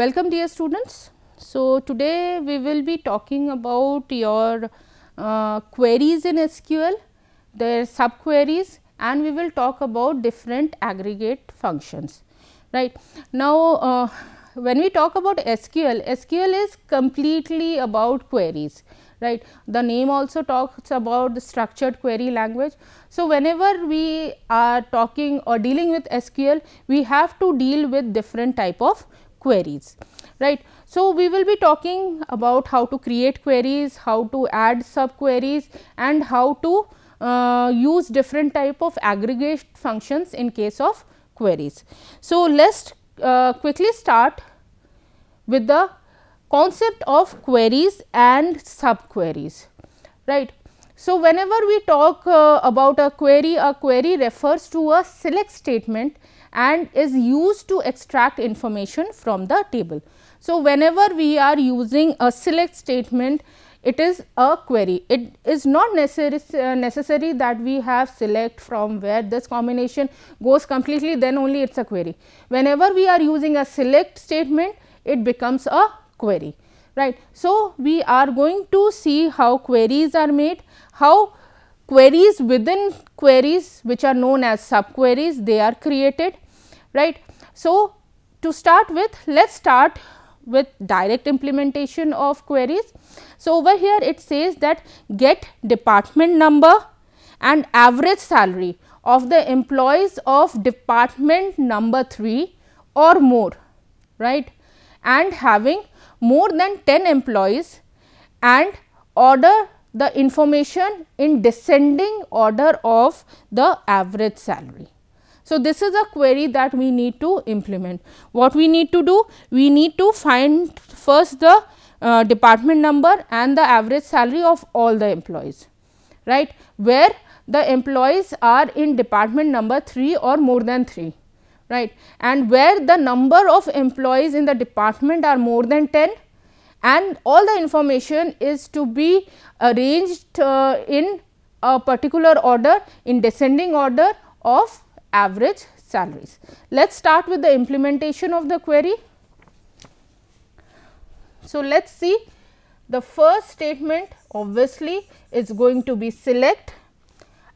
Welcome dear students. So, today we will be talking about your uh, queries in SQL, their subqueries and we will talk about different aggregate functions. Right. Now, uh, when we talk about SQL, SQL is completely about queries right. The name also talks about the structured query language. So, whenever we are talking or dealing with SQL, we have to deal with different type of queries right. So, we will be talking about how to create queries, how to add sub queries and how to uh, use different type of aggregate functions in case of queries. So, let us uh, quickly start with the concept of queries and sub queries right. So, whenever we talk uh, about a query, a query refers to a select statement and is used to extract information from the table. So, whenever we are using a select statement, it is a query. It is not necessary, uh, necessary that we have select from where this combination goes completely then only it is a query. Whenever we are using a select statement, it becomes a query. right. So, we are going to see how queries are made, how queries within queries which are known as subqueries they are created right. So, to start with let us start with direct implementation of queries. So, over here it says that get department number and average salary of the employees of department number 3 or more right and having more than 10 employees and order the information in descending order of the average salary. So, this is a query that we need to implement. What we need to do? We need to find first the uh, department number and the average salary of all the employees, right, where the employees are in department number 3 or more than 3, right, and where the number of employees in the department are more than 10 and all the information is to be arranged uh, uh, in a particular order in descending order of average salaries. Let us start with the implementation of the query. So, let us see the first statement obviously is going to be select.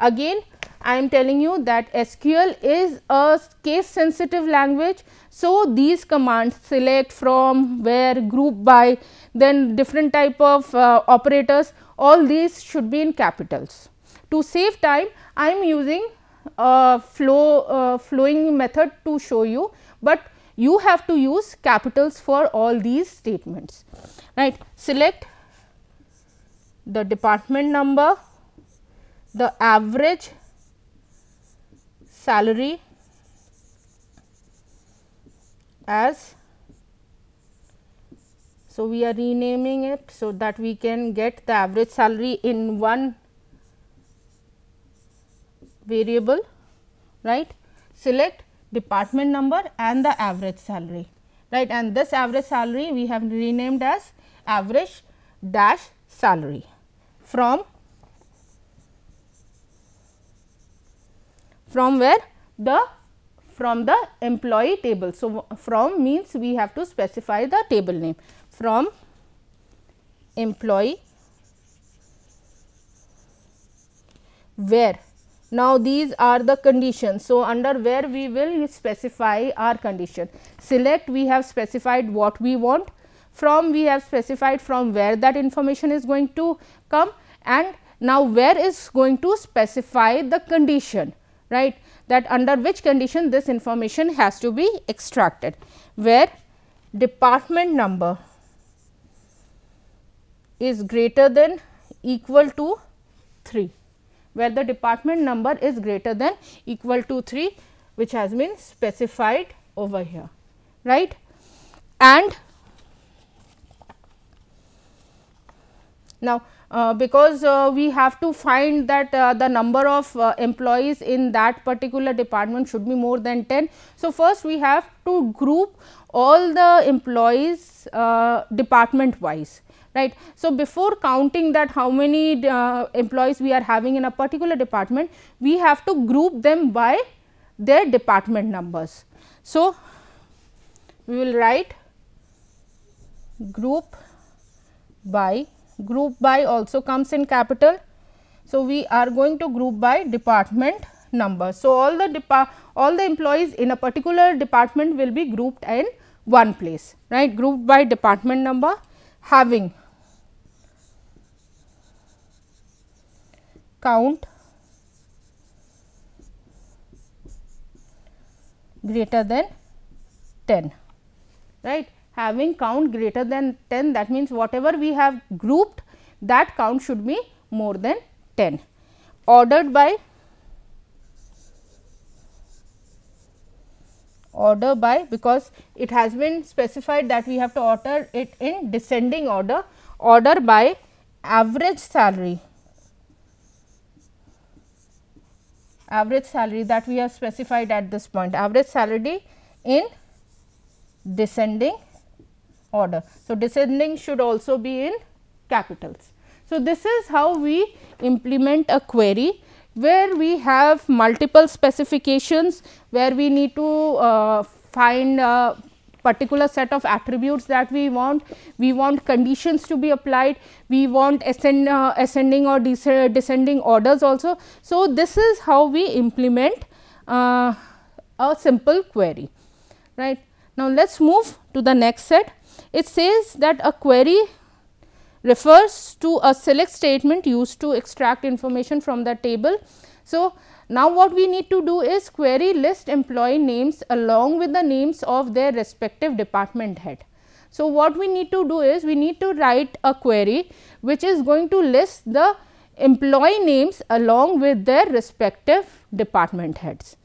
Again I am telling you that SQL is a case sensitive language. So, these commands select from where group by then different type of uh, operators all these should be in capitals. To save time I am using uh, flow uh, flowing method to show you, but you have to use capitals for all these statements right. Select the department number, the average salary as so, we are renaming it so that we can get the average salary in one variable, right. Select department number and the average salary, right. And this average salary we have renamed as average dash salary from from where the from the employee table. So, from means we have to specify the table name from employee where. Now, these are the conditions. So, under where we will specify our condition. Select we have specified what we want. From we have specified from where that information is going to come and now where is going to specify the condition right that under which condition this information has to be extracted, where department number is greater than equal to 3, where the department number is greater than equal to 3 which has been specified over here, right. And now, uh, because uh, we have to find that uh, the number of employees in that particular department should be more than 10. So, first we have to group all the employees department wise right. So, before counting that how many uh, employees we are having in a particular department, we have to group them by their department numbers. So, we will write group by group by also comes in capital. So, we are going to group by department number. So, all the all the employees in a particular department will be grouped in one place right grouped by department number having count greater than 10 right having count greater than 10 that means whatever we have grouped that count should be more than 10 ordered by order by because it has been specified that we have to order it in descending order order by average salary average salary that we have specified at this point average salary in descending order. So, descending should also be in capitals. So, this is how we implement a query where we have multiple specifications where we need to uh, find a particular set of attributes that we want. We want conditions to be applied, we want ascend, uh, ascending or descending orders also. So, this is how we implement uh, a simple query right. Now, let us move to the next set. It says that a query refers to a select statement used to extract information from the table. So, now what we need to do is query list employee names along with the names of their respective department head. So, what we need to do is we need to write a query which is going to list the employee names along with their respective department heads,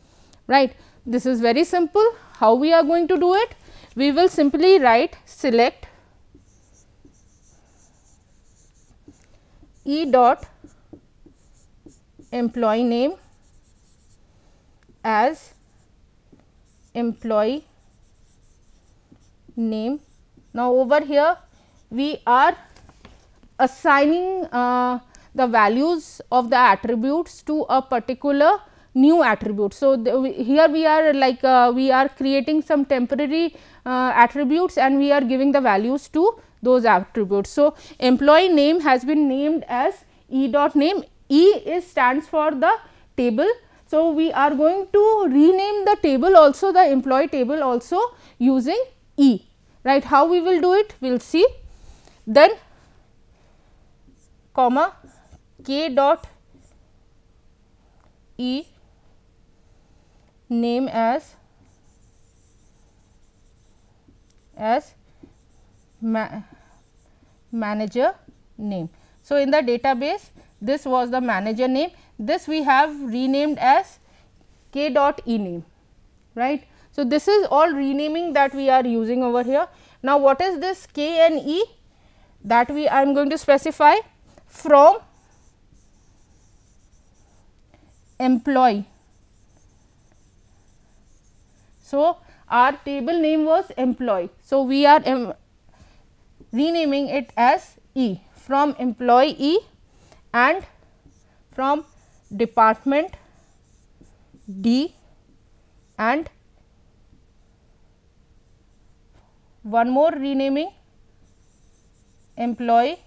right. This is very simple how we are going to do it we will simply write select e dot employee name as employee name. Now, over here we are assigning uh, the values of the attributes to a particular new attributes. So, the, here we are like uh, we are creating some temporary uh, attributes and we are giving the values to those attributes. So, employee name has been named as e dot name e is stands for the table. So, we are going to rename the table also the employee table also using e right how we will do it we will see then comma k dot e name as as ma manager name. So, in the database this was the manager name this we have renamed as k dot e name right. So, this is all renaming that we are using over here. Now, what is this k and e that we I am going to specify from employee so, our table name was employee. So, we are renaming it as E from employee E and from department D and one more renaming employee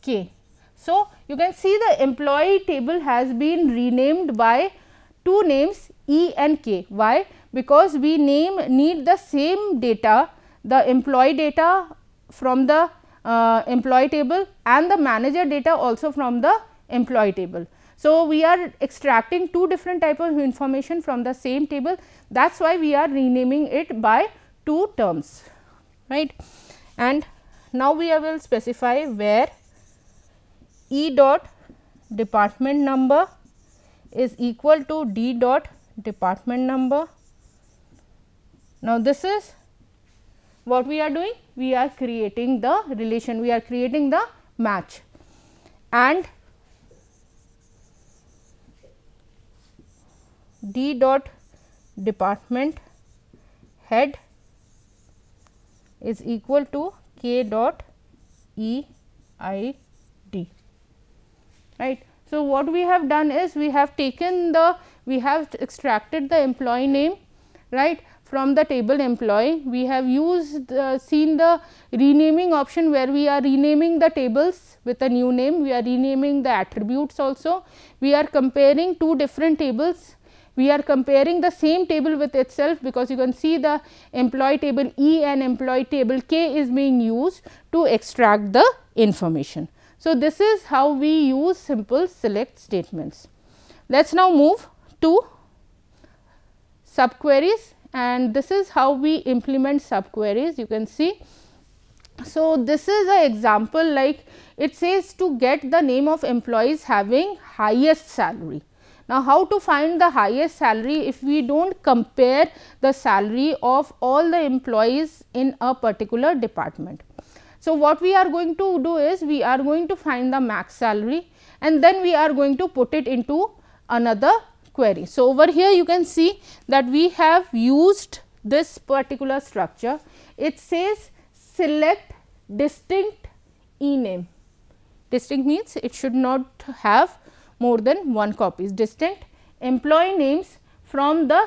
K. So, you can see the employee table has been renamed by two names E and K. Why? Because we name need the same data, the employee data from the uh, employee table and the manager data also from the employee table. So, we are extracting two different type of information from the same table that is why we are renaming it by two terms right. And now, we will specify where E dot department number is equal to D dot department number. Now, this is what we are doing? We are creating the relation, we are creating the match and d dot department head is equal to k dot e i d right. So, what we have done is we have taken the we have extracted the employee name right from the table employee. We have used uh, seen the renaming option where we are renaming the tables with a new name, we are renaming the attributes also. We are comparing two different tables, we are comparing the same table with itself because you can see the employee table E and employee table K is being used to extract the information. So, this is how we use simple select statements. Let us now move two subqueries and this is how we implement subqueries you can see. So, this is an example like it says to get the name of employees having highest salary. Now, how to find the highest salary if we do not compare the salary of all the employees in a particular department. So, what we are going to do is we are going to find the max salary and then we are going to put it into another query. So, over here you can see that we have used this particular structure. It says select distinct ename. Distinct means it should not have more than one copies. Distinct employee names from the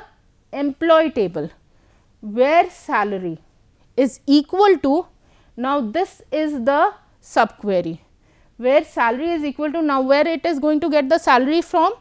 employee table where salary is equal to now this is the subquery where salary is equal to now where it is going to get the salary from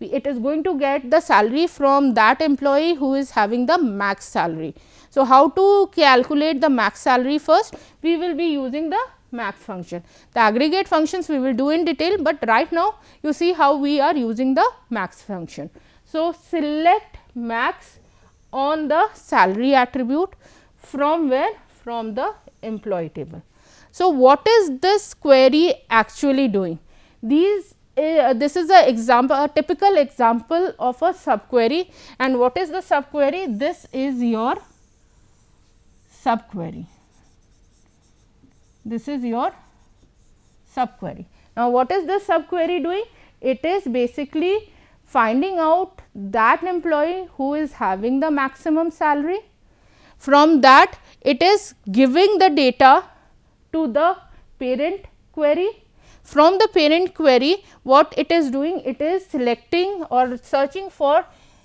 it is going to get the salary from that employee who is having the max salary. So, how to calculate the max salary first? We will be using the max function. The aggregate functions we will do in detail, but right now you see how we are using the max function. So, select max on the salary attribute from where? From the employee table. So, what is this query actually doing? These Eh, uh, this is a example a typical example of a subquery and what is the subquery this is your subquery this is your subquery now what is this subquery doing it is basically finding out that employee who is having the maximum salary from that it is giving the data to the parent query from the parent query, what it is doing? It is selecting or searching for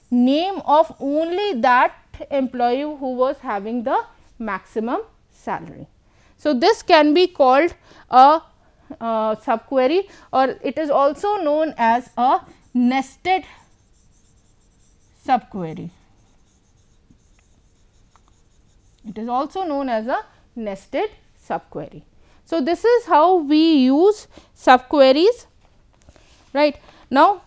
name of only that employee who was having the maximum salary. So, this can be called a uh, subquery or it is also known as a nested subquery. It is also known as a nested subquery. So, this is how we use subqueries right. Now,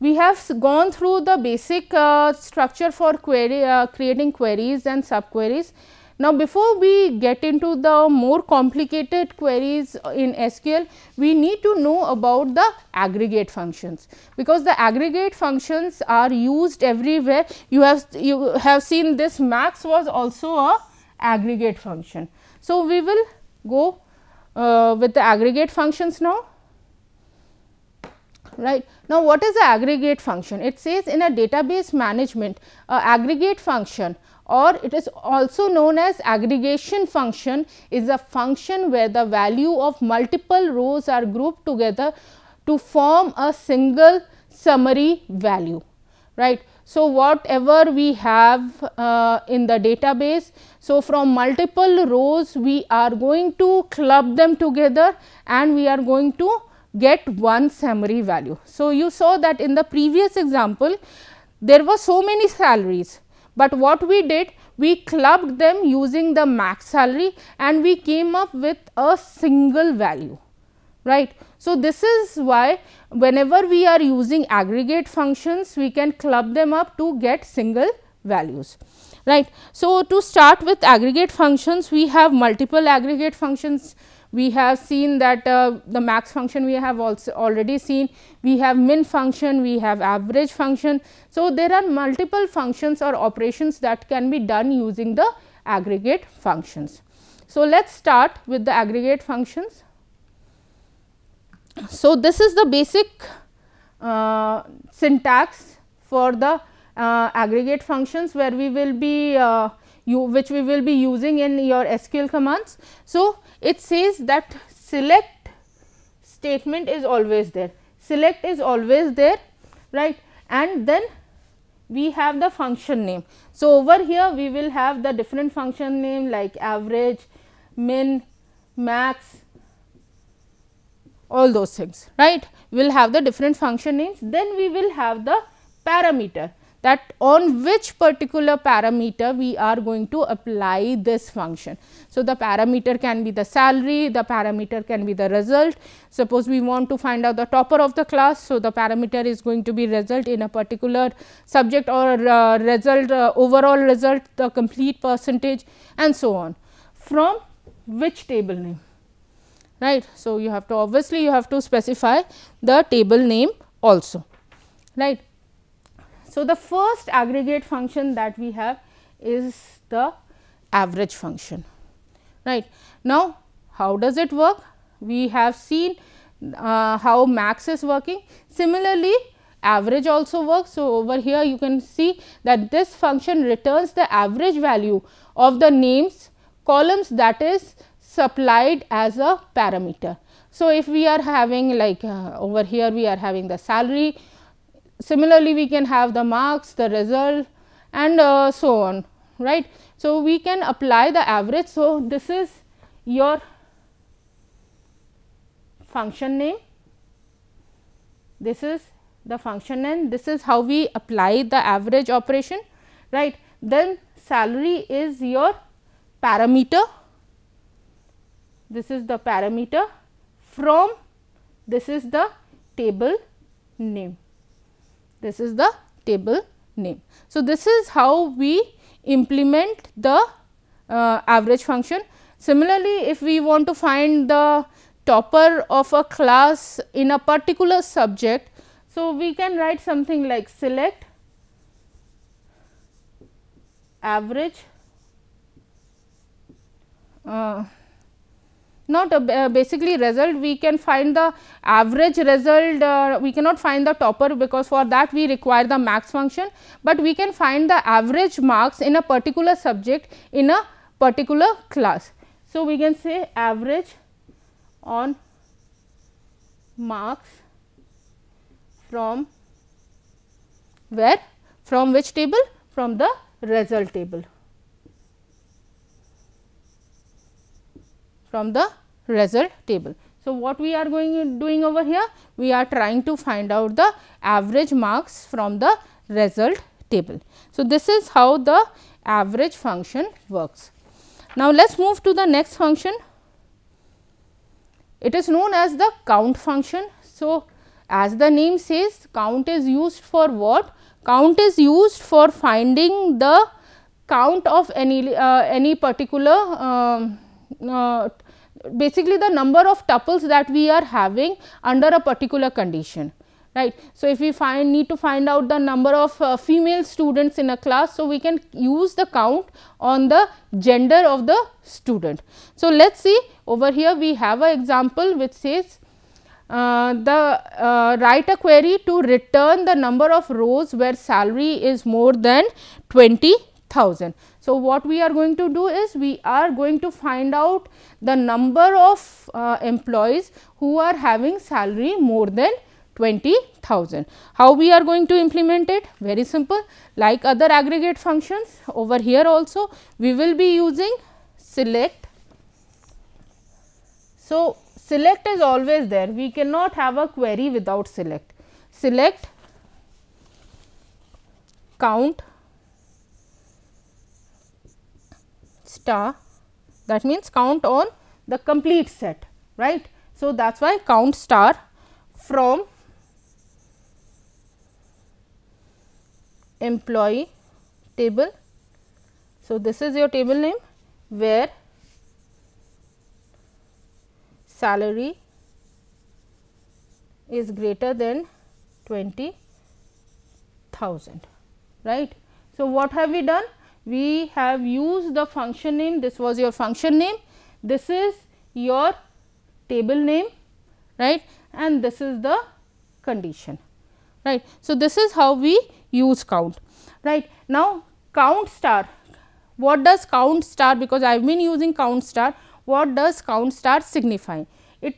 we have gone through the basic uh, structure for query, uh, creating queries and subqueries. Now, before we get into the more complicated queries uh, in SQL, we need to know about the aggregate functions because the aggregate functions are used everywhere. You have you have seen this max was also a aggregate function. So, we will go uh, with the aggregate functions now right. Now, what is the aggregate function? It says in a database management uh, aggregate function or it is also known as aggregation function is a function where the value of multiple rows are grouped together to form a single summary value right. So, whatever we have uh, in the database so, from multiple rows we are going to club them together and we are going to get one summary value. So, you saw that in the previous example there were so many salaries, but what we did we clubbed them using the max salary and we came up with a single value right. So, this is why whenever we are using aggregate functions we can club them up to get single values right. So, to start with aggregate functions, we have multiple aggregate functions. We have seen that uh, the max function we have also already seen, we have min function, we have average function. So, there are multiple functions or operations that can be done using the aggregate functions. So, let us start with the aggregate functions. So, this is the basic uh, syntax for the uh, aggregate functions where we will be you, uh, which we will be using in your SQL commands. So, it says that select statement is always there, select is always there right and then we have the function name. So, over here we will have the different function name like average, min, max, all those things right. We will have the different function names then we will have the parameter that on which particular parameter we are going to apply this function. So, the parameter can be the salary, the parameter can be the result. Suppose we want to find out the topper of the class. So, the parameter is going to be result in a particular subject or uh, result uh, overall result, the complete percentage and so on from which table name right. So, you have to obviously you have to specify the table name also right. So, the first aggregate function that we have is the average function right. Now, how does it work? We have seen uh, how max is working. Similarly, average also works. So, over here you can see that this function returns the average value of the names columns that is supplied as a parameter. So, if we are having like uh, over here we are having the salary Similarly, we can have the marks, the result and uh, so on right. So, we can apply the average. So, this is your function name, this is the function and this is how we apply the average operation right. Then salary is your parameter, this is the parameter from this is the table name. This is the table name. So, this is how we implement the uh, average function. Similarly, if we want to find the topper of a class in a particular subject, so we can write something like select average uh, not uh, basically result we can find the average result uh, we cannot find the topper because for that we require the max function, but we can find the average marks in a particular subject in a particular class. So, we can say average on marks from where from which table from the result table. from the result table. So, what we are going doing over here? We are trying to find out the average marks from the result table. So, this is how the average function works. Now, let us move to the next function. It is known as the count function. So, as the name says count is used for what? Count is used for finding the count of any, uh, any particular um, uh, basically the number of tuples that we are having under a particular condition right. So, if we find need to find out the number of uh, female students in a class, so we can use the count on the gender of the student. So, let us see over here we have an example which says uh, the uh, write a query to return the number of rows where salary is more than 20,000. So, what we are going to do is we are going to find out the number of uh, employees who are having salary more than 20,000. How we are going to implement it? Very simple like other aggregate functions over here also we will be using select. So, select is always there we cannot have a query without select. Select count star that means count on the complete set right. So, that is why count star from employee table. So, this is your table name where salary is greater than 20,000 right. So, what have we done? we have used the function name this was your function name this is your table name right and this is the condition right. So, this is how we use count right. Now, count star what does count star because I have been using count star what does count star signify it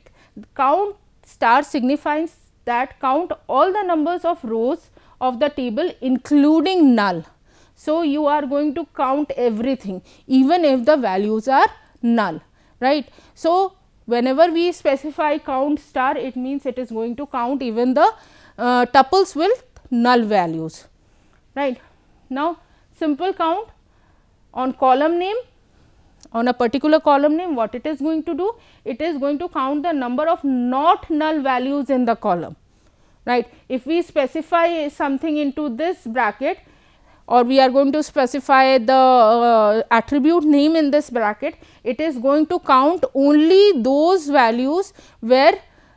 count star signifies that count all the numbers of rows of the table including null so, you are going to count everything even if the values are null right. So, whenever we specify count star it means it is going to count even the uh, tuples with null values right. Now, simple count on column name on a particular column name what it is going to do it is going to count the number of not null values in the column right if we specify something into this bracket or we are going to specify the uh, attribute name in this bracket, it is going to count only those values where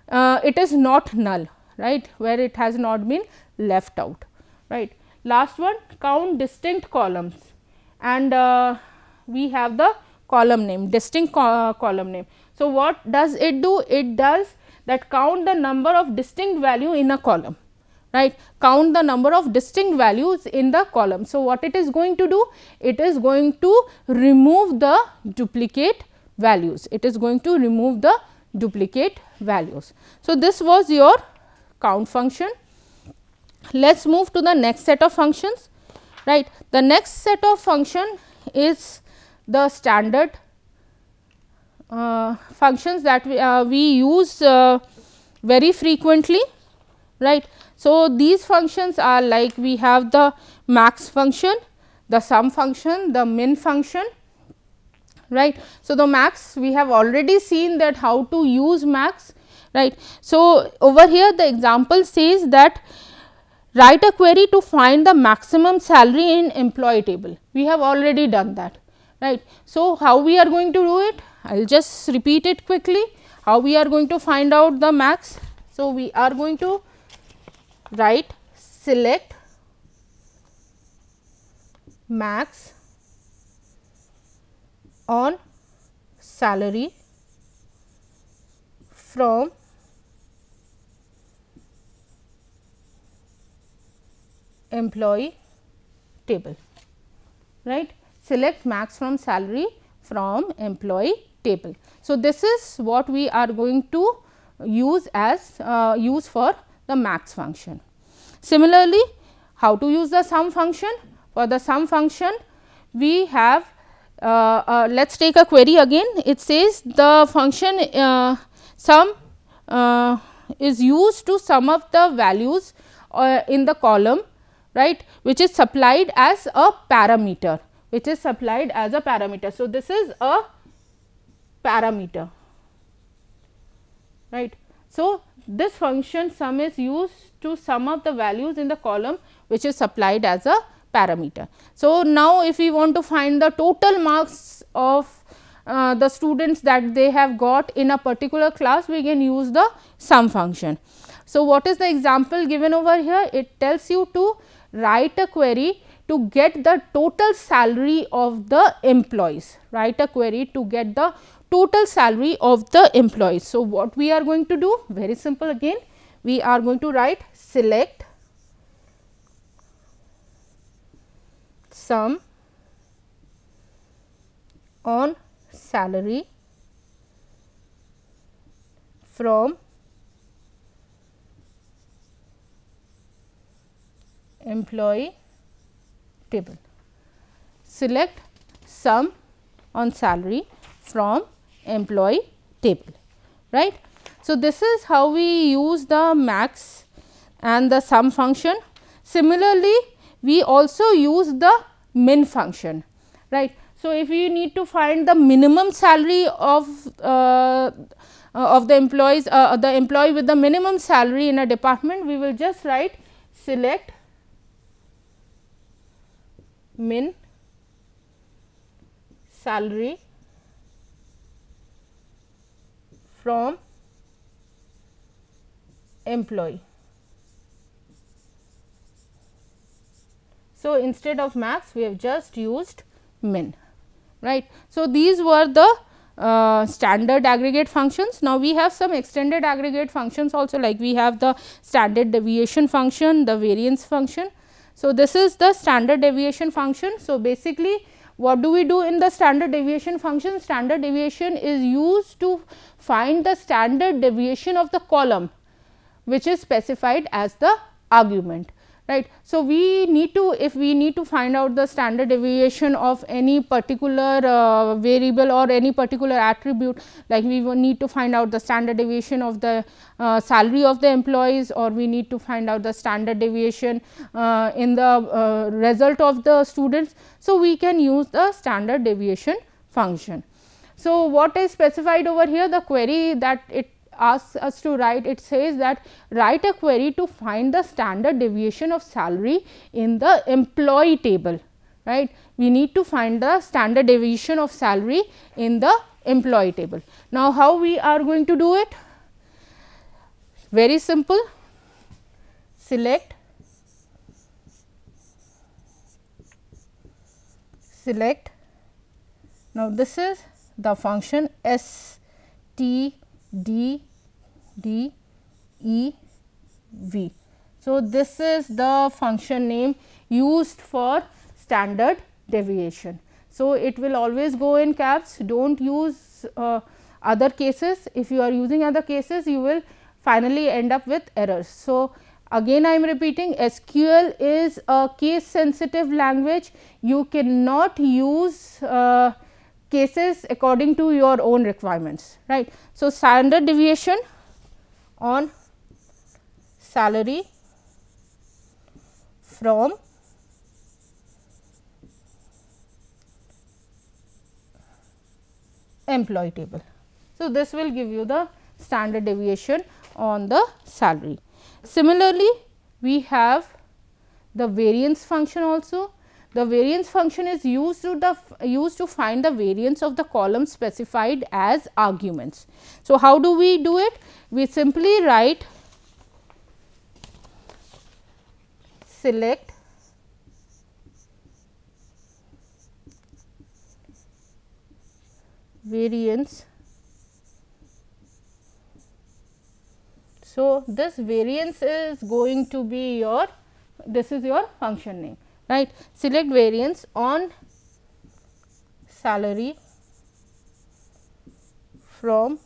uh, it is not null, right, where it has not been left out, right. Last one count distinct columns and uh, we have the column name, distinct co uh, column name. So, what does it do? It does that count the number of distinct value in a column right count the number of distinct values in the column. So, what it is going to do? It is going to remove the duplicate values. It is going to remove the duplicate values. So, this was your count function. Let us move to the next set of functions, right. The next set of function is the standard uh, functions that we, uh, we use uh, very frequently, right. So, these functions are like we have the max function, the sum function, the min function right. So, the max we have already seen that how to use max right. So, over here the example says that write a query to find the maximum salary in employee table. We have already done that right. So, how we are going to do it? I will just repeat it quickly how we are going to find out the max. So, we are going to write select max on salary from employee table right select max from salary from employee table so this is what we are going to use as uh, use for the max function. Similarly, how to use the sum function? For the sum function, we have uh, uh, let us take a query again. It says the function uh, sum uh, is used to sum up the values uh, in the column right which is supplied as a parameter which is supplied as a parameter. So, this is a parameter right. So, this function sum is used to sum up the values in the column which is supplied as a parameter. So, now if we want to find the total marks of uh, the students that they have got in a particular class, we can use the sum function. So, what is the example given over here? It tells you to write a query to get the total salary of the employees, write a query to get the total salary of the employee. So, what we are going to do? Very simple again, we are going to write select sum on salary from employee table. Select sum on salary from employee table right. So, this is how we use the max and the sum function. Similarly, we also use the min function right. So, if you need to find the minimum salary of uh, of the employees uh, the employee with the minimum salary in a department we will just write select min salary from employee. So, instead of max we have just used min right. So, these were the uh, standard aggregate functions. Now, we have some extended aggregate functions also like we have the standard deviation function, the variance function. So, this is the standard deviation function. So, basically what do we do in the standard deviation function? Standard deviation is used to find the standard deviation of the column which is specified as the argument right. So, we need to if we need to find out the standard deviation of any particular uh, variable or any particular attribute like we need to find out the standard deviation of the uh, salary of the employees or we need to find out the standard deviation uh, in the uh, result of the students. So, we can use the standard deviation function. So, what is specified over here the query that it asks us to write, it says that write a query to find the standard deviation of salary in the employee table, right. We need to find the standard deviation of salary in the employee table. Now, how we are going to do it? Very simple, select select. Now, this is the function s t d D E V. So, this is the function name used for standard deviation. So, it will always go in caps do not use uh, other cases if you are using other cases you will finally end up with errors. So, again I am repeating SQL is a case sensitive language you cannot use uh, cases according to your own requirements right. So, standard deviation on salary from employee table. So, this will give you the standard deviation on the salary. Similarly, we have the variance function also the variance function is used to, the, used to find the variance of the columns specified as arguments. So, how do we do it? We simply write select variance. So, this variance is going to be your this is your function name right. Select variance on salary from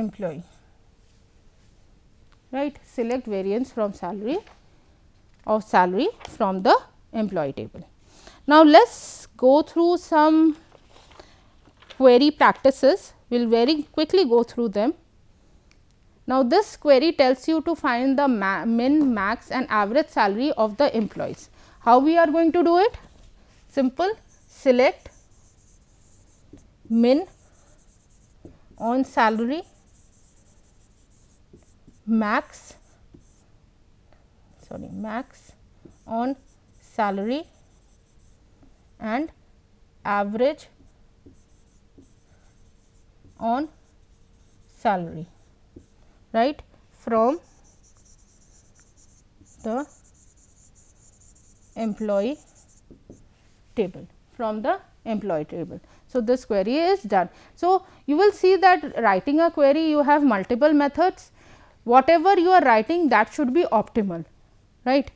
employee right select variance from salary of salary from the employee table. Now, let us go through some query practices we will very quickly go through them now, this query tells you to find the ma min, max and average salary of the employees. How we are going to do it? Simple, select min on salary, max, sorry, max on salary and average on salary right from the employee table from the employee table. So, this query is done. So, you will see that writing a query you have multiple methods whatever you are writing that should be optimal right.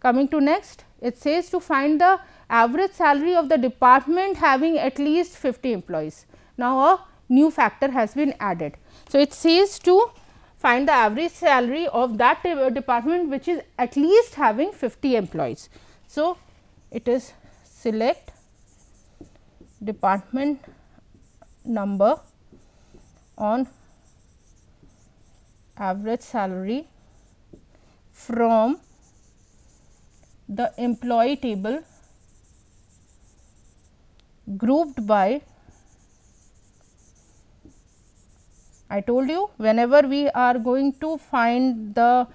Coming to next it says to find the average salary of the department having at least 50 employees. Now, a new factor has been added. So, it says to find the average salary of that uh, department which is at least having 50 employees. So, it is select department number on average salary from the employee table grouped by I told you whenever we are going to find the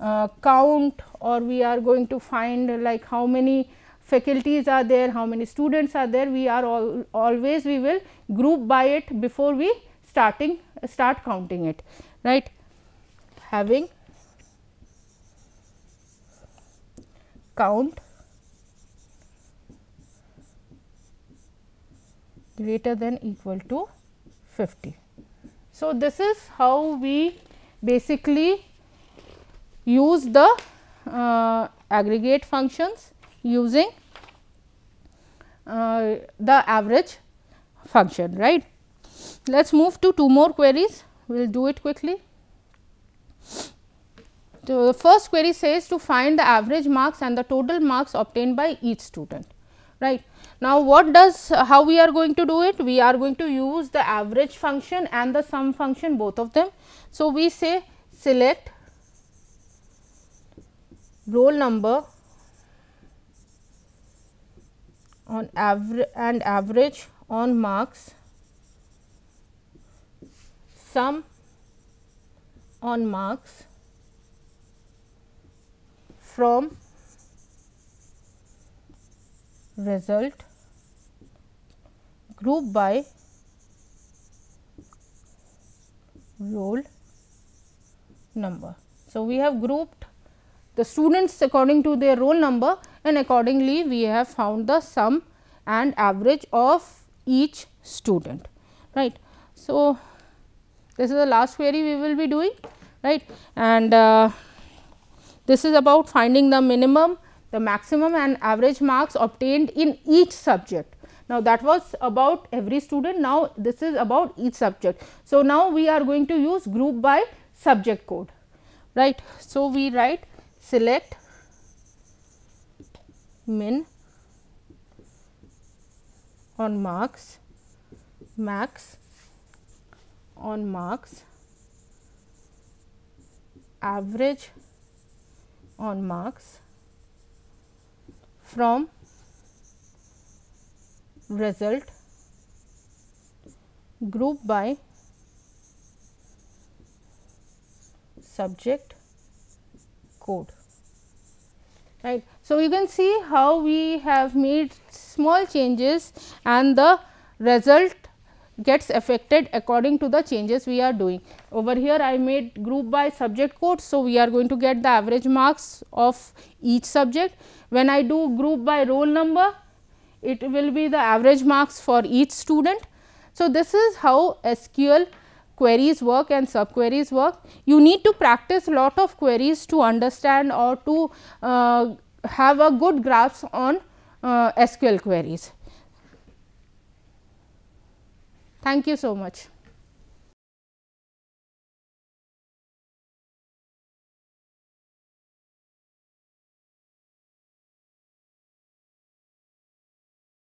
uh, count or we are going to find like how many faculties are there, how many students are there, we are all always we will group by it before we starting start counting it right having count greater than equal to 50. So, this is how we basically use the uh, aggregate functions using uh, the average function right. Let us move to two more queries we will do it quickly. So, the first query says to find the average marks and the total marks obtained by each student right. Now, what does how we are going to do it? We are going to use the average function and the sum function both of them. So, we say select roll number on average and average on marks sum on marks from result group by roll number. So, we have grouped the students according to their roll number and accordingly we have found the sum and average of each student right. So, this is the last query we will be doing right and uh, this is about finding the minimum the maximum and average marks obtained in each subject. Now, that was about every student, now this is about each subject. So, now we are going to use group by subject code, right. So, we write select min on marks, max on marks, average on marks, from result group by subject code right so you can see how we have made small changes and the result gets affected according to the changes we are doing. Over here I made group by subject code, So, we are going to get the average marks of each subject. When I do group by roll number, it will be the average marks for each student. So, this is how SQL queries work and subqueries work. You need to practice lot of queries to understand or to uh, have a good grasp on uh, SQL queries. Thank you so much.